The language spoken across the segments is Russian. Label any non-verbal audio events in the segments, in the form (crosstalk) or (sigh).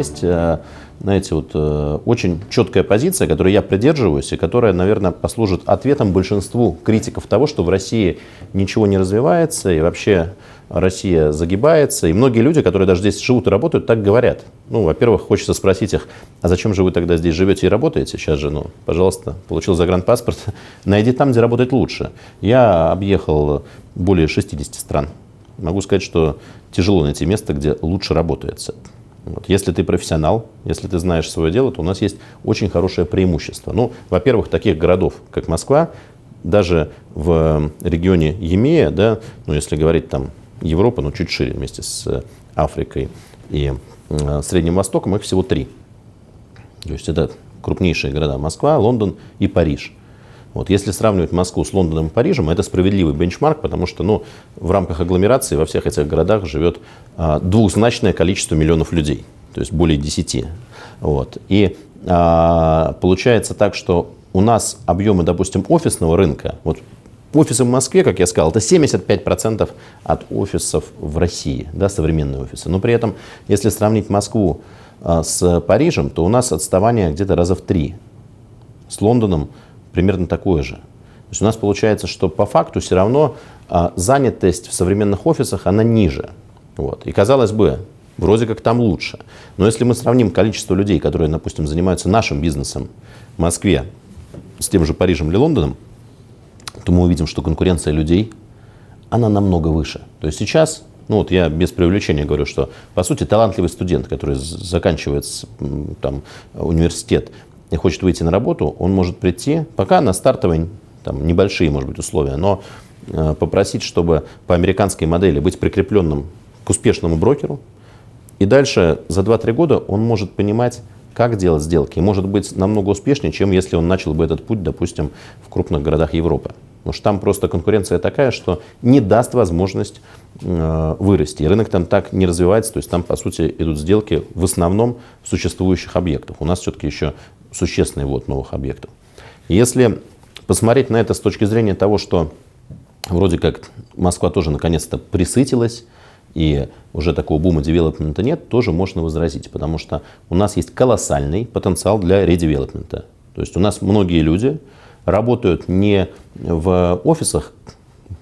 есть, э, знаете, вот э, очень четкая позиция, которую я придерживаюсь и которая, наверное, послужит ответом большинству критиков того, что в России ничего не развивается и вообще Россия загибается. И многие люди, которые даже здесь живут и работают, так говорят. Ну, во-первых, хочется спросить их, а зачем же вы тогда здесь живете и работаете? Сейчас же, ну, пожалуйста, получил загранпаспорт, (laughs) найди там, где работать лучше. Я объехал более 60 стран. Могу сказать, что тяжело найти место, где лучше работается. Вот. Если ты профессионал, если ты знаешь свое дело, то у нас есть очень хорошее преимущество. Ну, во-первых, таких городов, как Москва, даже в э, регионе Емея, да, ну, если говорить там Европа, ну, чуть шире вместе с э, Африкой и э, Средним Востоком, их всего три. То есть это крупнейшие города Москва, Лондон и Париж. Вот, если сравнивать Москву с Лондоном и Парижем, это справедливый бенчмарк, потому что ну, в рамках агломерации во всех этих городах живет а, двухзначное количество миллионов людей, то есть более 10. Вот. И а, получается так, что у нас объемы, допустим, офисного рынка, вот офисы в Москве, как я сказал, это 75% от офисов в России, да, современные офисы. Но при этом, если сравнить Москву а, с Парижем, то у нас отставание где-то раза в три. С Лондоном примерно такое же. То есть у нас получается, что по факту все равно а, занятость в современных офисах, она ниже. Вот. И казалось бы, вроде как там лучше. Но если мы сравним количество людей, которые, допустим, занимаются нашим бизнесом в Москве с тем же Парижем или Лондоном, то мы увидим, что конкуренция людей, она намного выше. То есть сейчас, ну вот я без преувеличения говорю, что по сути талантливый студент, который заканчивает там, университет, и хочет выйти на работу, он может прийти, пока на стартовые там, небольшие, может быть, условия, но э, попросить, чтобы по американской модели быть прикрепленным к успешному брокеру. И дальше за 2-3 года он может понимать, как делать сделки. И может быть намного успешнее, чем если он начал бы этот путь, допустим, в крупных городах Европы. Потому что там просто конкуренция такая, что не даст возможность э, вырасти. И рынок там так не развивается, то есть там, по сути, идут сделки в основном в существующих объектах. У нас все-таки еще существенный вот новых объектов. Если посмотреть на это с точки зрения того, что вроде как Москва тоже наконец-то присытилась, и уже такого бума девелопмента нет, тоже можно возразить, потому что у нас есть колоссальный потенциал для редевелопмента. То есть у нас многие люди, работают не в офисах,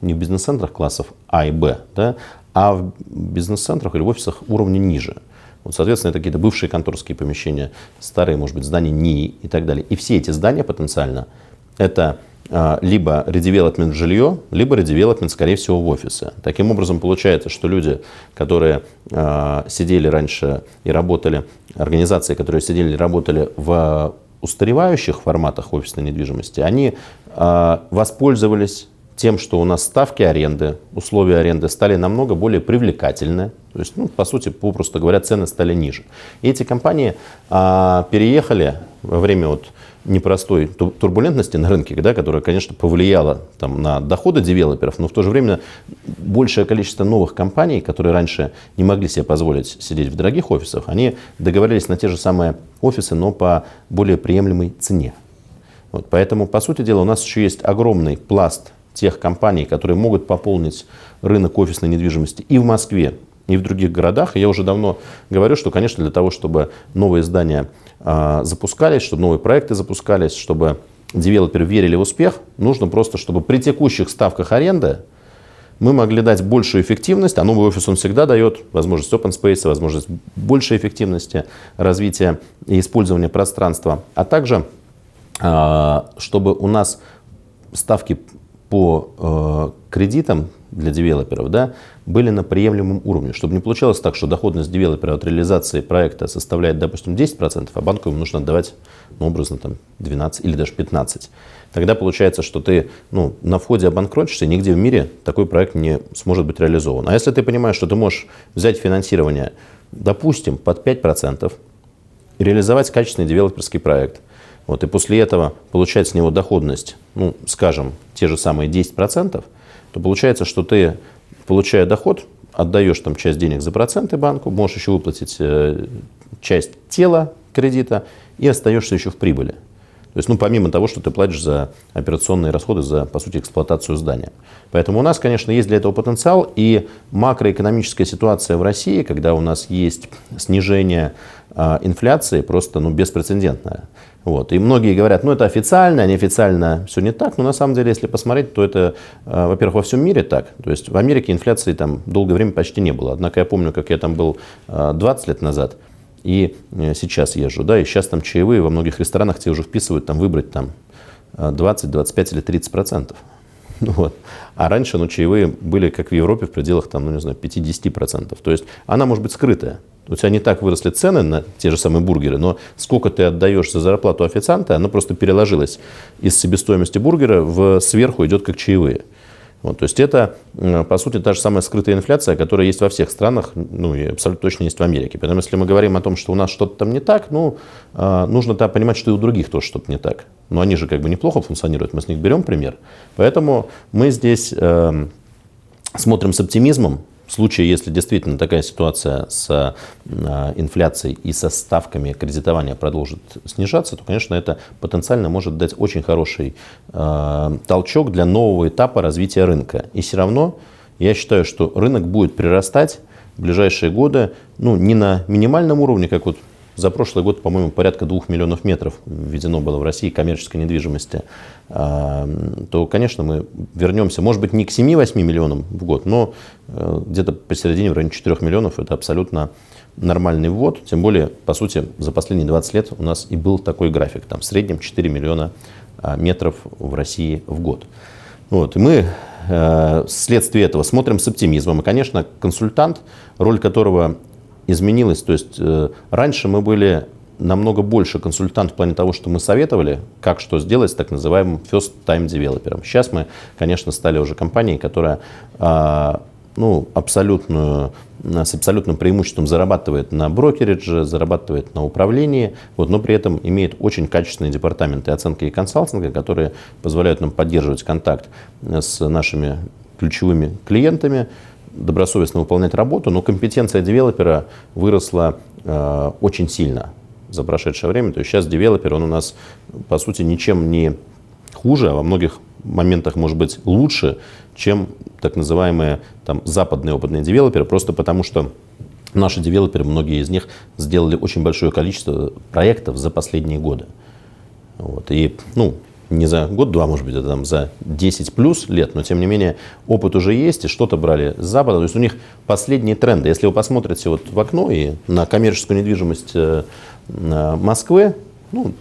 не в бизнес-центрах классов А и Б, да, а в бизнес-центрах или в офисах уровня ниже. Вот, соответственно, это какие-то бывшие конторские помещения, старые, может быть, здания НИИ и так далее. И все эти здания потенциально это а, либо редевелопмент в жилье, либо редевелопмент, скорее всего, в офисы. Таким образом, получается, что люди, которые а, сидели раньше и работали, организации, которые сидели и работали в устаревающих форматах офисной недвижимости, они а, воспользовались тем, что у нас ставки аренды, условия аренды стали намного более привлекательны то есть, ну, по сути, попросту говоря, цены стали ниже. И эти компании а, переехали во время вот непростой турбулентности на рынке, да, которая, конечно, повлияла там, на доходы девелоперов, но в то же время большее количество новых компаний, которые раньше не могли себе позволить сидеть в дорогих офисах, они договорились на те же самые офисы, но по более приемлемой цене. Вот, поэтому, по сути дела, у нас еще есть огромный пласт тех компаний, которые могут пополнить рынок офисной недвижимости и в Москве, и в других городах. И я уже давно говорю, что, конечно, для того, чтобы новые здания а, запускались, чтобы новые проекты запускались, чтобы девелоперы верили в успех, нужно просто, чтобы при текущих ставках аренды мы могли дать большую эффективность, а новый офис он всегда дает возможность open space, возможность большей эффективности развития и использования пространства, а также а, чтобы у нас ставки по э, кредитам для девелоперов да, были на приемлемом уровне, чтобы не получалось так, что доходность девелопера от реализации проекта составляет, допустим, 10%, а банку ему нужно отдавать, ну, образно, там, 12 или даже 15. Тогда получается, что ты ну, на входе обанкротишься, нигде в мире такой проект не сможет быть реализован. А если ты понимаешь, что ты можешь взять финансирование, допустим, под 5%, и реализовать качественный девелоперский проект – вот, и после этого получать с него доходность, ну, скажем, те же самые 10%, то получается, что ты, получая доход, отдаешь там часть денег за проценты банку, можешь еще выплатить э, часть тела кредита и остаешься еще в прибыли. То есть, ну, помимо того, что ты платишь за операционные расходы, за, по сути, эксплуатацию здания. Поэтому у нас, конечно, есть для этого потенциал. И макроэкономическая ситуация в России, когда у нас есть снижение э, инфляции, просто, ну, беспрецедентное. Вот. И многие говорят, ну это официально, а неофициально все не так. Но на самом деле, если посмотреть, то это, э, во-первых, во всем мире так. То есть в Америке инфляции там долгое время почти не было. Однако я помню, как я там был 20 э, лет назад, и э, сейчас езжу, да, и сейчас там чаевые во многих ресторанах тебе уже вписывают там выбрать там 20, 25 или 30 процентов. (laughs) Ну вот. А раньше ну, чаевые были, как в Европе, в пределах там, ну, не знаю, 50%. То есть она может быть скрытая у тебя не так выросли цены на те же самые бургеры, но сколько ты отдаешь за зарплату официанта, оно просто переложилось из себестоимости бургера в сверху идет как чаевые. Вот, то есть это, по сути, та же самая скрытая инфляция, которая есть во всех странах, ну и абсолютно точно есть в Америке. Поэтому если мы говорим о том, что у нас что-то там не так, ну, а, нужно -то понимать, что и у других тоже что-то не так. Но они же как бы неплохо функционируют, мы с них берем пример. Поэтому мы здесь э, смотрим с оптимизмом, в случае, если действительно такая ситуация с э, инфляцией и со ставками кредитования продолжит снижаться, то, конечно, это потенциально может дать очень хороший э, толчок для нового этапа развития рынка. И все равно я считаю, что рынок будет прирастать в ближайшие годы, ну, не на минимальном уровне, как вот за прошлый год, по-моему, порядка 2 миллионов метров введено было в России коммерческой недвижимости. А, то, конечно, мы вернемся, может быть, не к 7-8 миллионам в год, но э, где-то посередине, в районе 4 миллионов, это абсолютно нормальный ввод. Тем более, по сути, за последние 20 лет у нас и был такой график. Там в среднем 4 миллиона а, метров в России в год. Вот, и мы э, вследствие этого смотрим с оптимизмом. И, конечно, консультант, роль которого изменилось. То есть э, раньше мы были намного больше консультант в плане того, что мы советовали, как что сделать с так называемым first time девелопером. Сейчас мы, конечно, стали уже компанией, которая э, ну, абсолютную, э, с абсолютным преимуществом зарабатывает на брокеридже, зарабатывает на управлении, вот, но при этом имеет очень качественные департаменты оценки и консалтинга, которые позволяют нам поддерживать контакт э, с нашими ключевыми клиентами, добросовестно выполнять работу, но компетенция девелопера выросла э, очень сильно за прошедшее время. То есть сейчас девелопер, он у нас, по сути, ничем не хуже, а во многих моментах, может быть, лучше, чем так называемые там, западные опытные девелоперы, просто потому что наши девелоперы, многие из них, сделали очень большое количество проектов за последние годы. Вот. И ну, не за год-два, может быть, а там за 10 плюс лет, но тем не менее опыт уже есть, и что-то брали с Запада. То есть у них последние тренды. Если вы посмотрите вот в окно и на коммерческую недвижимость э, Москвы, ну,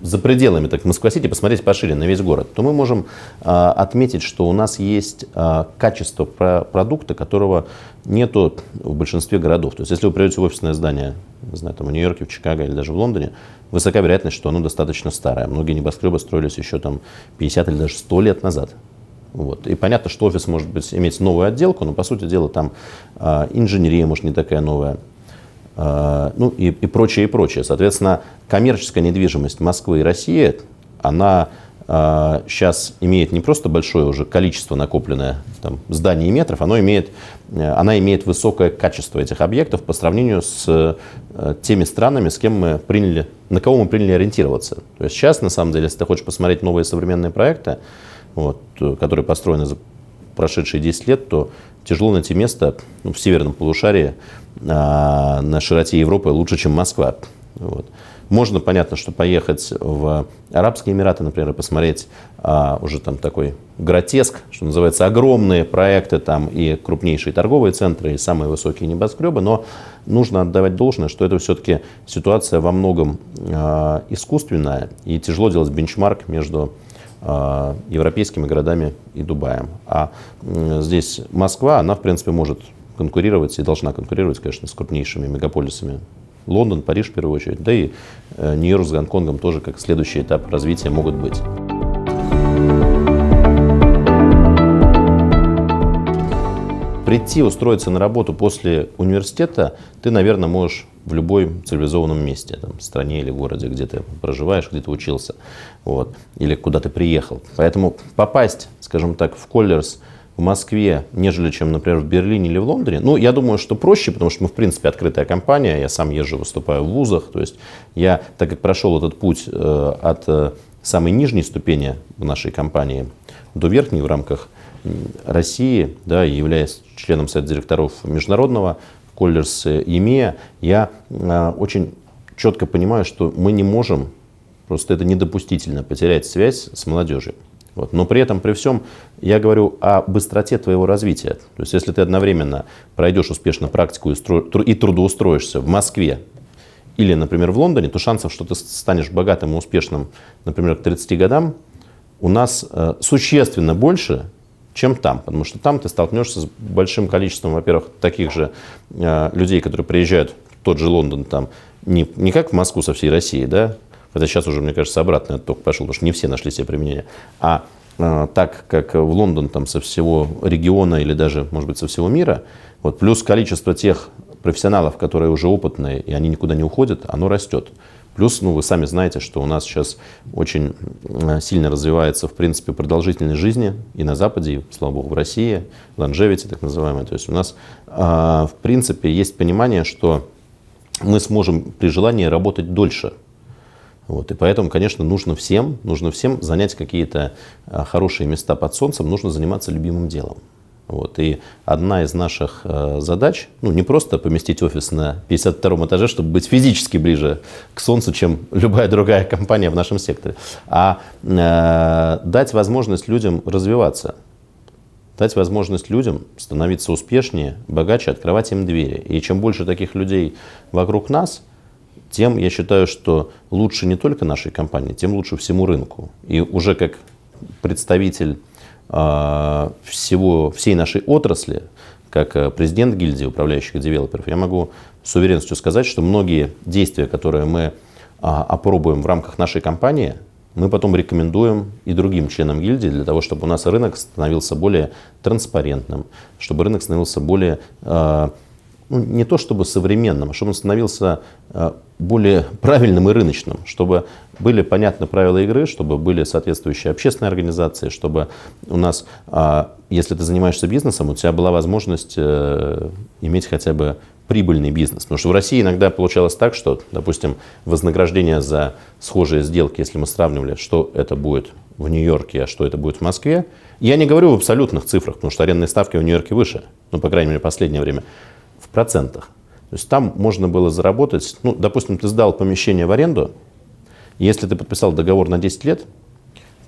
за пределами так, Москва-Сити посмотреть пошире на весь город, то мы можем э, отметить, что у нас есть э, качество про продукта, которого нету в большинстве городов. То есть если вы придете в офисное здание, не знаю, там, в Нью-Йорке, в Чикаго или даже в Лондоне, высока вероятность, что оно достаточно старое. Многие небоскребы строились еще там 50 или даже 100 лет назад. Вот. И понятно, что офис может быть иметь новую отделку, но по сути дела там э, инженерия может не такая новая, Э, ну и, и прочее, и прочее. Соответственно, коммерческая недвижимость Москвы и России, она сейчас э, имеет не просто большое уже количество накопленное там, зданий и метров, оно имеет, э, она имеет высокое качество этих объектов по сравнению с теми странами, с кем мы приняли, на кого мы приняли ориентироваться. То есть сейчас, на самом деле, если ты хочешь посмотреть новые современные проекты, вот, которые построены за прошедшие 10 лет, то тяжело найти место ну, в северном полушарии а, на широте Европы лучше, чем Москва. Вот. Можно, понятно, что поехать в Арабские Эмираты, например, и посмотреть а, уже там такой гротеск, что называется, огромные проекты там и крупнейшие торговые центры, и самые высокие небоскребы, но нужно отдавать должное, что это все-таки ситуация во многом а, искусственная, и тяжело делать бенчмарк между а, европейскими городами и Дубаем. А здесь Москва, она, в принципе, может конкурировать и должна конкурировать, конечно, с крупнейшими мегаполисами. Лондон, Париж в первую очередь, да и э, Нью-Йорк с Гонконгом тоже как следующий этап развития могут быть. Прийти устроиться на работу после университета ты, наверное, можешь в любой цивилизованном месте, там, стране или городе, где ты проживаешь, где ты учился, вот, или куда ты приехал. Поэтому попасть, скажем так, в Коллерс в Москве, нежели чем, например, в Берлине или в Лондоне, ну, я думаю, что проще, потому что мы, в принципе, открытая компания, я сам езжу, выступаю в вузах, то есть я, так как прошел этот путь э, от э, самой нижней ступени в нашей компании до верхней в рамках России, да, являясь членом совета директоров международного Коллерс имея, я э, очень четко понимаю, что мы не можем, просто это недопустительно, потерять связь с молодежью. Вот. Но при этом, при всем, я говорю о быстроте твоего развития. То есть, если ты одновременно пройдешь успешно практику и, трудоустроишься в Москве или, например, в Лондоне, то шансов, что ты станешь богатым и успешным, например, к 30 годам, у нас э, существенно больше, чем там. Потому что там ты столкнешься с большим количеством, во-первых, таких же э, людей, которые приезжают в тот же Лондон, там, не, не как в Москву со всей России, да, хотя сейчас уже, мне кажется, обратный отток пошел, потому что не все нашли себе применение, а э, так как в Лондон там со всего региона или даже, может быть, со всего мира, вот плюс количество тех профессионалов, которые уже опытные, и они никуда не уходят, оно растет. Плюс, ну, вы сами знаете, что у нас сейчас очень э, сильно развивается, в принципе, продолжительность жизни и на Западе, и, слава богу, в России, longevity так называемая. То есть у нас, а, в принципе, есть понимание, что мы сможем при желании работать дольше. Вот, и поэтому, конечно, нужно всем, нужно всем занять какие-то а, хорошие места под солнцем, нужно заниматься любимым делом. Вот. И одна из наших э, задач, ну не просто поместить офис на 52 этаже, чтобы быть физически ближе к Солнцу, чем (laughs) любая другая компания в нашем секторе, а э, дать возможность людям развиваться, дать возможность людям становиться успешнее, богаче, открывать им двери. И чем больше таких людей вокруг нас, тем я считаю, что лучше не только нашей компании, тем лучше всему рынку. И уже как представитель а, всего, всей нашей отрасли, как э, президент гильдии управляющих девелоперов, я могу с уверенностью сказать, что многие действия, которые мы а, опробуем в рамках нашей компании, мы потом рекомендуем и другим членам гильдии для того, чтобы у нас рынок становился более транспарентным, чтобы рынок становился более а, ну, не то чтобы современным, а чтобы он становился э, более правильным и рыночным, чтобы были понятны правила игры, чтобы были соответствующие общественные организации, чтобы у нас, а, если ты занимаешься бизнесом, у тебя была возможность э, иметь хотя бы прибыльный бизнес. Потому что в России иногда получалось так, что, допустим, вознаграждение за схожие сделки, если мы сравнивали, что это будет в Нью-Йорке, а что это будет в Москве. Я не говорю в абсолютных цифрах, потому что арендные ставки в Нью-Йорке выше, ну, по крайней мере, в последнее время процентах. То есть там можно было заработать, ну, допустим, ты сдал помещение в аренду, если ты подписал договор на 10 лет,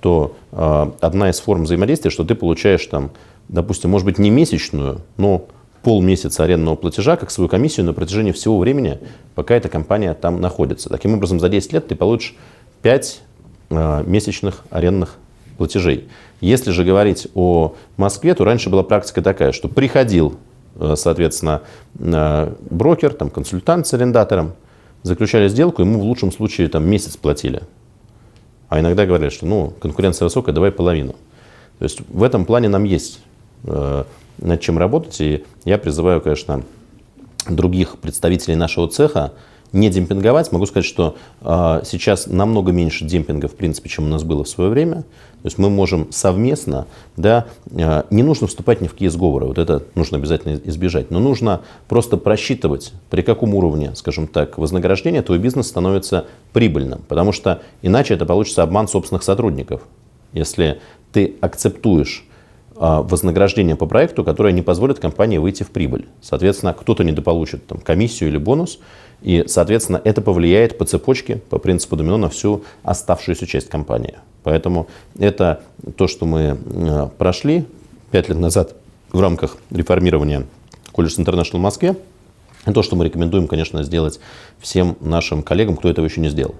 то э, одна из форм взаимодействия, что ты получаешь там, допустим, может быть, не месячную, но полмесяца арендного платежа как свою комиссию на протяжении всего времени, пока эта компания там находится. Таким образом, за 10 лет ты получишь 5 э, а, месячных арендных платежей. Если же говорить о Москве, то раньше была практика такая, что приходил Э, соответственно, э, брокер, там, консультант с арендатором, заключали сделку, ему в лучшем случае там, месяц платили. А иногда говорят, что ну, конкуренция высокая, давай половину. То есть в этом плане нам есть э, над чем работать. И я призываю, конечно, других представителей нашего цеха не демпинговать. Могу сказать, что э, сейчас намного меньше демпинга, в принципе, чем у нас было в свое время. То есть мы можем совместно, да, э, не нужно вступать ни в какие сговоры, вот это нужно обязательно избежать, но нужно просто просчитывать, при каком уровне, скажем так, вознаграждения твой бизнес становится прибыльным, потому что иначе это получится обман собственных сотрудников. Если ты акцептуешь а, вознаграждение по проекту, которое не позволит компании выйти в прибыль. Соответственно, кто-то недополучит там, комиссию или бонус, и, соответственно, это повлияет по цепочке, по принципу домино, на всю оставшуюся часть компании. Поэтому это то, что мы э, прошли пять лет назад в рамках реформирования колледжа International в Москве. И то, что мы рекомендуем, конечно, сделать всем нашим коллегам, кто этого еще не сделал.